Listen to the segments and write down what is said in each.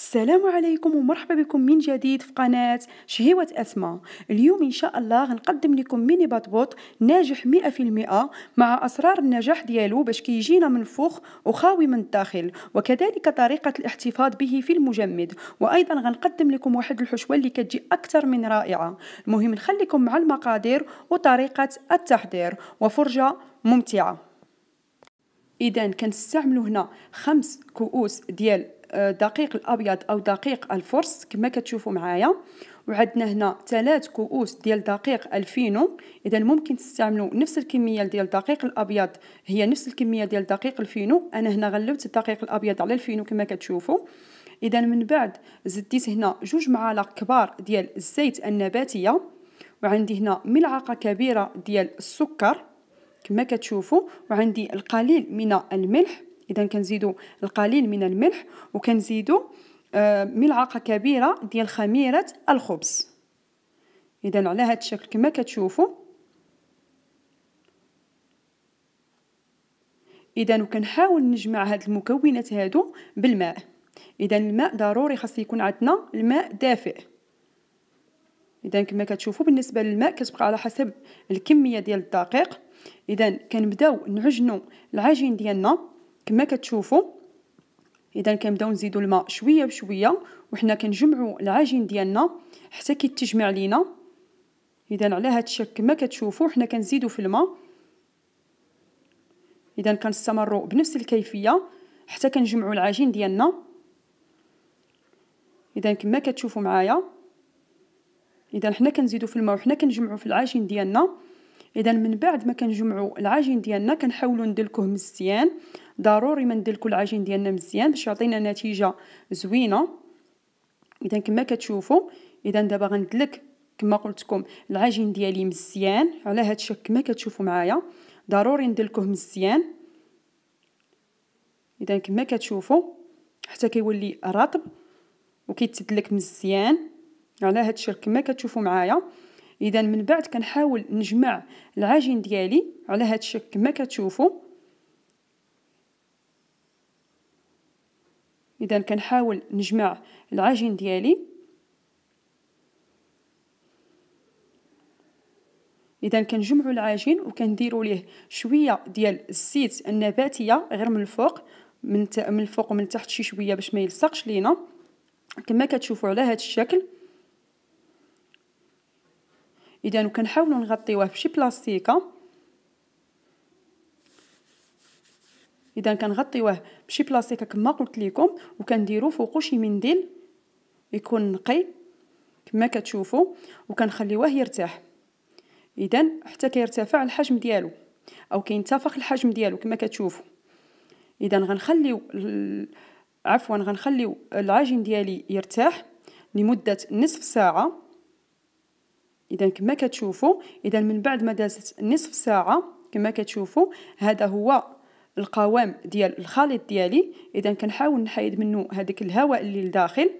السلام عليكم ومرحبا بكم من جديد في قناة شهيوة أسماء اليوم إن شاء الله غنقدم لكم ميني بطبوط ناجح 100% مع أسرار النجاح ديالو باش كيجينا منفوخ وخاوي من الداخل وكذلك طريقة الاحتفاظ به في المجمد وأيضا غنقدم لكم واحد الحشوة اللي كتجي أكثر من رائعة المهم نخليكم مع المقادير وطريقة التحضير وفرجة ممتعة اذا كنستعملوا هنا خمس كؤوس ديال آه، دقيق الابيض او دقيق الفرس كما كتشوفوا معايا وعندنا هنا ثلاث كؤوس ديال دقيق الفينو اذا ممكن تستعملوا نفس الكميه ديال دقيق الابيض هي نفس الكميه ديال دقيق الفينو انا هنا غلبت الدقيق الابيض على الفينو كما كتشوفوا اذا من بعد زديت هنا جوج معالق كبار ديال الزيت النباتيه وعندي هنا ملعقه كبيره ديال السكر كما كتشوفوا وعندي القليل من الملح اذا كنزيدوا القليل من الملح وكنزيدوا آه، ملعقه كبيره ديال خميره الخبز اذا على هذا الشكل كما كتشوفوا اذا وكنحاول نجمع هاد المكونات هادو بالماء اذا الماء ضروري خاص يكون عندنا الماء دافئ اذا كما كتشوفوا بالنسبه للماء كتبقى على حسب الكميه ديال الدقيق اذا كنبداو نعجنو العجين ديالنا كما كتشوفوا اذا كنبداو نزيدو الماء شويه بشويه وحنا كنجمعو العجين ديالنا حتى كيتجمع لينا اذا على هذا الشكل كما كتشوفوا حنا كنزيدو في الماء اذا كنستمروا بنفس الكيفيه حتى كنجمعوا العجين ديالنا اذا كما كتشوفوا معايا اذا حنا كنزيدو في الماء وحنا كنجمعوا في العجين ديالنا اذا من بعد ما كنجمعوا العجين ديالنا كنحاولوا ندلكوه مزيان ضروري ما ندلكو العجين ديالنا مزيان باش يعطينا نتيجه زوينه اذا كما كتشوفوا اذا دابا غندلك كما قلت لكم العجين ديالي مزيان على هذا الشكل كما كتشوفوا معايا ضروري ندلكوه مزيان اذا كما كتشوفوا حتى كيولي رطب وكيتدلك مزيان على هذا الشكل كما كتشوفوا معايا اذا من بعد كنحاول نجمع العجين ديالي على هذا الشكل كما كتشوفوا اذا كنحاول نجمع العجين ديالي اذا كنجمعوا العجين وكنديروا ليه شويه ديال الزيت النباتيه غير من الفوق من من الفوق ومن تحت شي شويه باش ما يلصقش لينا كما كتشوفوا على هذا الشكل اذا كنحاولوا نغطيوه بشي بلاستيكه اذا كنغطيوه بشي بلاستيكه كما قلت لكم وكنديروا فوقو شي منديل يكون نقي كما كتشوفوا وكنخليوه يرتاح اذا حتى كيرتفع الحجم ديالو او كينتفخ الحجم ديالو كما كتشوفوا اذا غنخليو عفوا غنخليو العجين ديالي يرتاح لمده نصف ساعه اذا كما كتشوفوا اذا من بعد ما دازت نصف ساعه كما كتشوفوا هذا هو القوام ديال الخليط ديالي اذا كنحاول نحيد منه هذاك الهواء اللي لداخل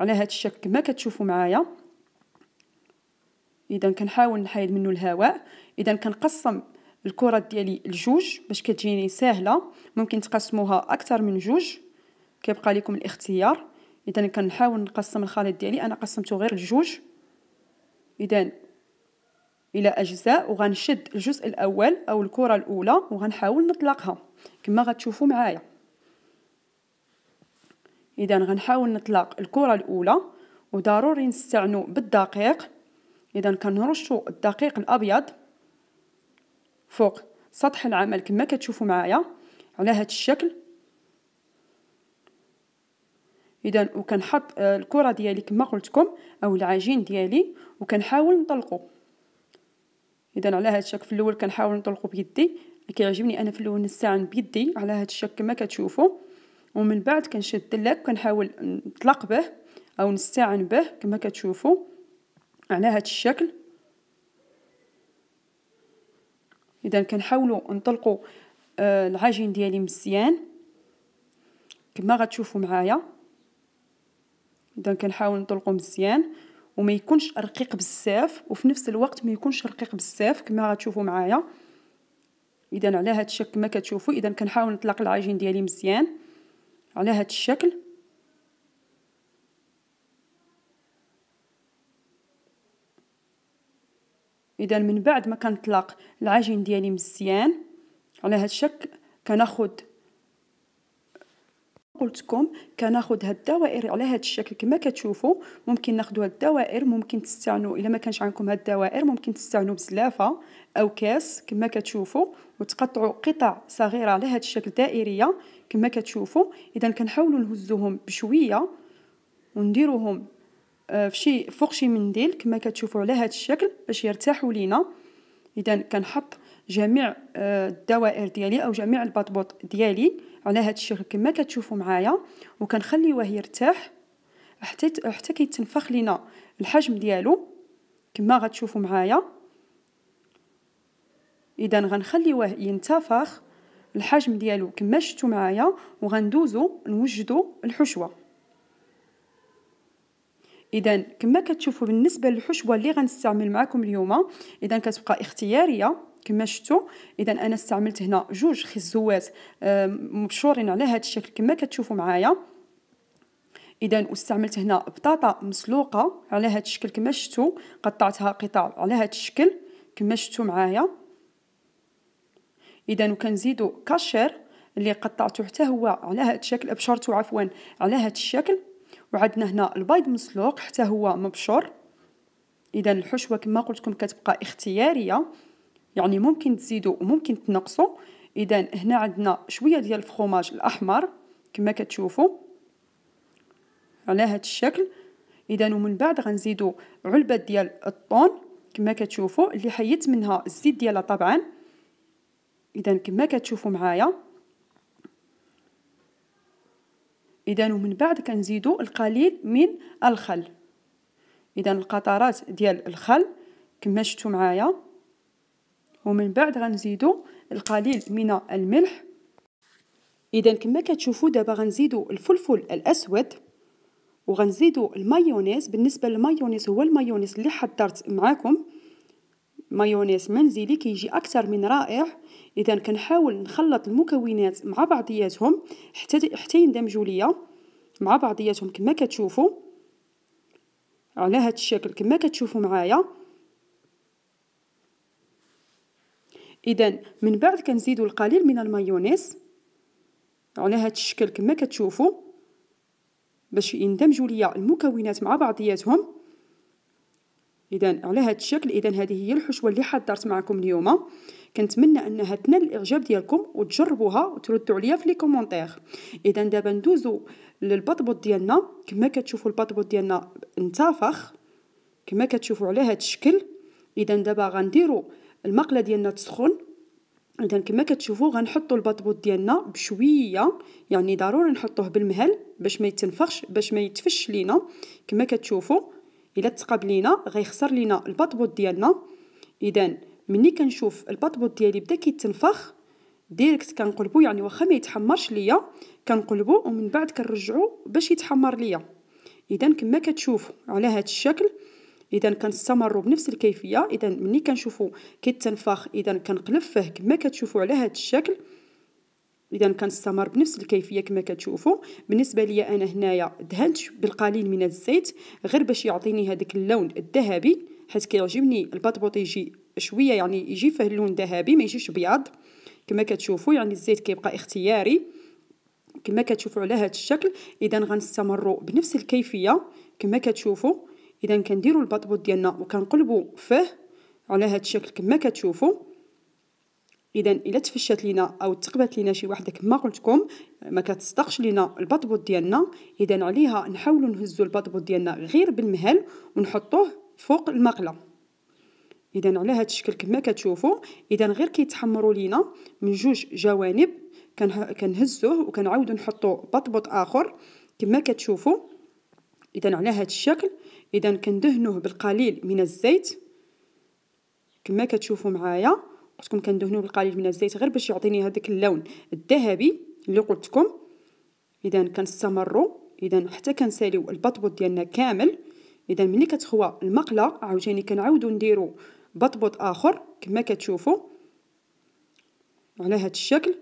على هذا الشكل كما كتشوفوا معايا اذا كنحاول نحيد منه الهواء اذا كنقسم الكرات ديالي لجوج باش كتجيني ساهله ممكن تقسموها اكثر من جوج كيبقى لكم الاختيار اذا كنحاول نقسم الخليط ديالي انا قسمته غير لجوج اذا الى اجزاء وغنشد الجزء الاول او الكره الاولى وغنحاول نطلقها كما غتشوفوا معايا اذا غنحاول نطلق الكره الاولى وضروري نستعنو بالدقيق اذا كنرشو الدقيق الابيض فوق سطح العمل كما كتشوفوا معايا على هذا الشكل اذا وكنحط آه، الكره ديالي كما قلتكم او العجين ديالي وكنحاول نطلقو اذا على هذا الشكل في الاول كنحاول نطلقو بيدي كيعجبني انا في الاول نستعن بيدي على هذا الشكل كما كتشوفوا ومن بعد كنشد اللاك كنحاول نطلق به او نستعن به كما كتشوفوا على هذا الشكل اذا كنحاولوا نطلقوا آه، العجين ديالي مزيان كما غتشوفوا معايا اذا كنحاول نطلقو مزيان وما يكونش رقيق بزاف وفي نفس الوقت ما يكونش رقيق بزاف كما غتشوفوا معايا اذا على هذا الشكل كما كتشوفوا اذا كنحاول نطلق العجين ديالي مزيان على هذا الشكل اذا من بعد ما كنطلق العجين ديالي مزيان على هذا الشكل كناخذ قلتكم كناخذ هاد الدوائر على هاد الشكل كما كتشوفوا ممكن ناخدو هاد الدوائر ممكن تستعنوا الا ما كانش عندكم هاد الدوائر ممكن تستعنوا بزلافه او كاس كما كتشوفوا وتقطعوا قطع صغيره على هاد الشكل دائريه كما كتشوفوا اذا كنحاولوا نهزوهم بشويه ونديروهم آه، فشي فوق شي منديل كما كتشوفوا على هاد الشكل باش يرتاحوا لينا اذا كنحط جميع آه، الدوائر ديالي او جميع البطبوط ديالي على هذا الشكل كما كتشوفوا معايا وكنخليوه يرتاح حتى حتى كيتنفخ لينا الحجم ديالو كما غتشوفوا معايا اذا غنخليوه ينتفخ الحجم ديالو كما شفتوا معايا وغندوزو نوجدو الحشوه اذا كما كتشوفوا بالنسبه للحشوه اللي غنستعمل معكم اليوم اذا كتبقى اختياريه كما شفتوا اذا انا استعملت هنا جوج خزوات مبشورين على هذا الشكل كما كتشوفوا معايا اذا استعملت هنا بطاطا مسلوقه على هذا الشكل كما شفتوا قطعتها قطع على هذا الشكل كما شفتوا معايا اذا وكنزيدوا كاشير اللي قطعته حتى هو على هذا الشكل ابشرته عفوا على هذا الشكل وعندنا هنا البيض مسلوق حتى هو مبشور اذا الحشوه كما قلت لكم كتبقى اختياريه يعني ممكن تزيدوا وممكن تنقصوا اذا هنا عندنا شويه ديال الفخوماج الاحمر كما كتشوفوا على هذا الشكل اذا ومن بعد غنزيدوا علبه ديال الطون كما كتشوفوا اللي حيدت منها الزيت ديالها طبعا اذا كما كتشوفوا معايا اذا ومن بعد كنزيدوا القليل من الخل اذا القطرات ديال الخل كما شفتوا معايا ومن بعد غنزيدو القليل من الملح اذا كما كتشوفوا دابا غنزيدو الفلفل الاسود وغنزيدو المايونيز بالنسبه للمايونيز هو المايونيز اللي حضرت معاكم مايونيز منزلي كيجي اكثر من رائع اذا كنحاول نخلط المكونات مع بعضياتهم حتى حتى يندمجوا ليا مع بعضياتهم كما كتشوفوا على هذا الشكل كما كتشوفوا معايا اذا من بعد كنزيدو القليل من المايونيز على هذا الشكل كما كتشوفوا باش يندمجوا ليا المكونات مع بعضياتهم اذا على هذا الشكل اذا هذه هي الحشوه اللي حضرت معكم اليوم كنتمنى انها تنال الاعجاب ديالكم وتجربوها وتردوا عليا في لي كومونتير اذا دابا ندوزو للبطبوط ديالنا كما كتشوفوا البطبوط ديالنا انتفخ كما كتشوفوا على هذا الشكل اذا دابا غنديروا المقله ديالنا تسخن اذا كما كتشوفوا غنحطوا البطبوط ديالنا بشويه يعني ضروري نحطوه بالمهل باش ما يتنفخش باش ما يتفش لينا كما كتشوفوا الا تقاب لينا غيخسر لينا البطبوط ديالنا اذا ملي كنشوف البطبوط ديالي بدا كيتنفخ ديريكت كنقلبو يعني واخا ما يتحمرش ليا كنقلبو ومن بعد كنرجعو باش يتحمر ليا اذا كما كتشوفوا على هذا الشكل اذا كنستمروا بنفس الكيفيه اذا ملي كنشوفوا كيتنفخ اذا كنقلب فيه كما كتشوفوا على هذا الشكل اذا كنستمر بنفس الكيفيه كما كتشوفوا بالنسبه ليا انا هنايا دهنت بالقليل من الزيت غير باش يعطيني هذاك اللون الذهبي حيت كيعجبني البطبوط يجي شويه يعني يجي فيه اللون ذهبي ما يجيش ابيض كما كتشوفوا يعني الزيت كيبقى اختياري كما كتشوفوا على هذا الشكل اذا غنستمروا بنفس الكيفيه كما كتشوفوا اذا كنديرو البطبوط ديالنا وكنقلبو فيه على هاد الشكل كما كتشوفوا اذا الا تفشات لينا او تقبات لينا شي وحده كما قلتكم ما كتصدقش لينا البطبوط ديالنا اذا عليها نحاولوا نهزوا البطبوط ديالنا غير بالمهل ونحطوه فوق المقله اذا على هاد الشكل كما كتشوفوا اذا غير كيتحمروا لينا من جوج جوانب كنهزوه وكنعاودوا نحطوا بطبوط اخر كما كتشوفوا اذا على هاد الشكل إذا كندهنوه بالقليل من الزيت كما كتشوفوا معايا قلتكم كندهنوه بالقليل من الزيت غير باش يعطيني هذاك اللون الذهبي اللي قلتكم إذا كنستمروا إذا حتى كنساليو البطبوط ديالنا كامل إذا ملي كتخوى المقلة عاوتاني كنعاودو نديرو بطبوط آخر كما كتشوفوا على هذا الشكل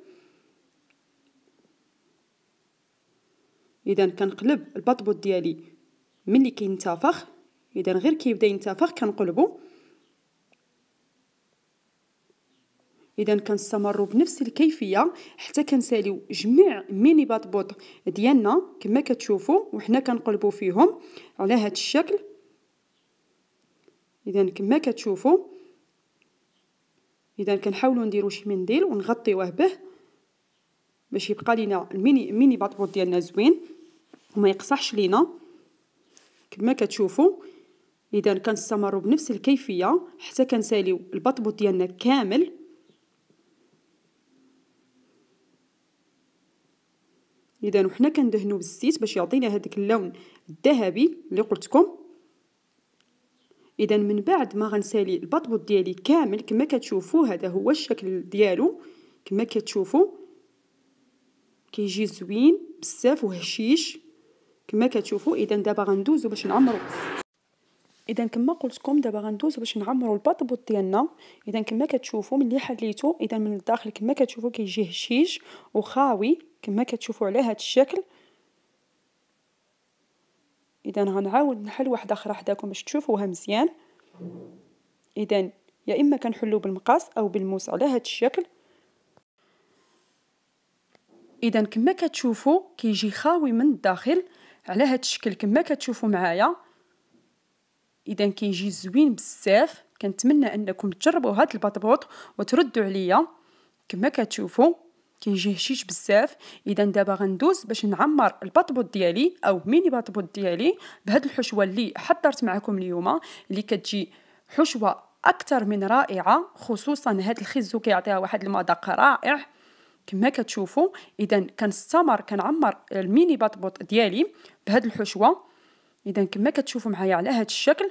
اذا كنقلب البطبوط ديالي ملي كينتفخ اذا غير كيبدا ينتفخ كنقلبو اذا كنستمروا بنفس الكيفيه حتى كنساليو جميع ميني بوط ديالنا كما كتشوفوا وحنا كنقلبوا فيهم على هذا الشكل اذا كما كتشوفوا اذا كنحاولوا نديروا شي منديل ونغطيوه به باش يبقى لينا الميني ميني بوط ديالنا زوين وما يقصحش لينا كما كتشوفوا اذا كنستمروا بنفس الكيفيه حتى كنساليو البطبوط ديالنا كامل اذا وحنا كندهنوا بالزيت باش يعطينا هذاك اللون الذهبي اللي قلتكم اذا من بعد ما غنسالي البطبوط ديالي كامل كما كتشوفوا هذا هو الشكل ديالو كما كتشوفوا كيجي زوين بزاف وهشيش كما كتشوفوا اذا دابا غندوزو باش نعمرو اذا كما قلت لكم دابا غندوزو باش نعمرو الباطبوط ديالنا اذا كما كتشوفوا ملي حليتو اذا من الداخل كما كتشوفوا كيجي هشيش وخاوي كما كتشوفوا على هذا الشكل اذا غنعاود نحل واحده اخرى حداكم باش تشوفوها مزيان اذا يا اما كنحلو بالمقاس او بالموس على هذا الشكل اذا كما كتشوفوا كيجي خاوي من الداخل على هاد الشكل كما كتشوفوا معايا اذا كيجي زوين بزاف كنتمنى انكم تجربوا هاد البطبوط وتردوا عليا كما كتشوفوا كيجي هشيش بزاف اذا دابا غندوز باش نعمر البطبوط ديالي او ميني بطبوط ديالي بهاد الحشوه اللي حضرت معكم اليوم اللي كتجي حشوه اكثر من رائعه خصوصا هاد الخيزو كيعطيها واحد المذاق رائع كما كتشوفوا اذا كنستمر كنعمر الميني بطبوط ديالي بهاد الحشوه اذا كما كتشوفوا معايا على هاد الشكل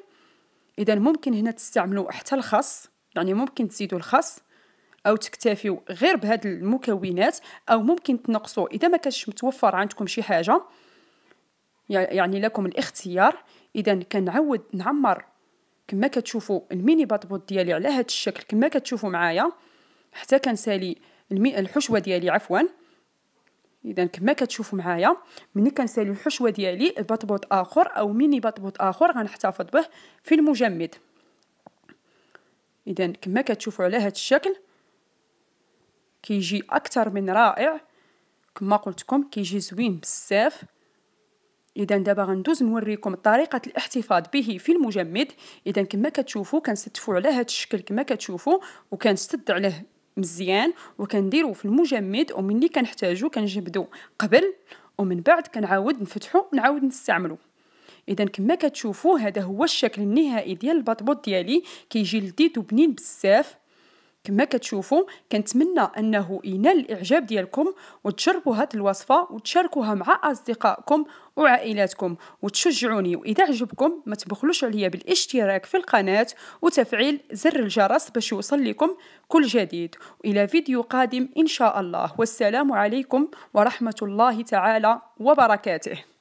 اذا ممكن هنا تستعملوا حتى الخس يعني ممكن تزيدوا الخس او تكتفيوا غير بهاد المكونات او ممكن تنقصوا اذا ما كانش متوفر عندكم شي حاجه يعني لكم الاختيار اذا كنعود نعمر كما كتشوفوا الميني بطبوط ديالي على هاد الشكل كما كتشوفوا معايا حتى كنسالي الحشوه ديالي عفوا اذا كما كتشوفوا معايا ملي كنسالي الحشوه ديالي بطبوط اخر او ميني بطبوط اخر غنحتفظ به في المجمد اذا كما كتشوفوا على هذا الشكل كيجي اكثر من رائع كما قلتكم كيجي زوين بزاف اذا دابا غندوز نوريكم طريقه الاحتفاظ به في المجمد اذا كما كتشوفوا كنستفوا على هذا الشكل كما كتشوفوا وكنسد عليه مزيان وكنديرو في المجمد وملي كنحتاجو كنجبدو قبل ومن بعد كنعاود نفتحو ونعاود نستعملو اذا كما كتشوفوا هذا هو الشكل النهائي ديال البطبوط ديالي كيجي لذيذ وبنين بزاف كما كتشوفوا كنتمنى انه ينال الاعجاب ديالكم وتجربوا هاد الوصفه وتشاركوها مع اصدقائكم وعائلاتكم وتشجعوني واذا عجبكم ما تبخلوش عليا بالاشتراك في القناه وتفعيل زر الجرس باش يوصل لكم كل جديد والى فيديو قادم ان شاء الله والسلام عليكم ورحمه الله تعالى وبركاته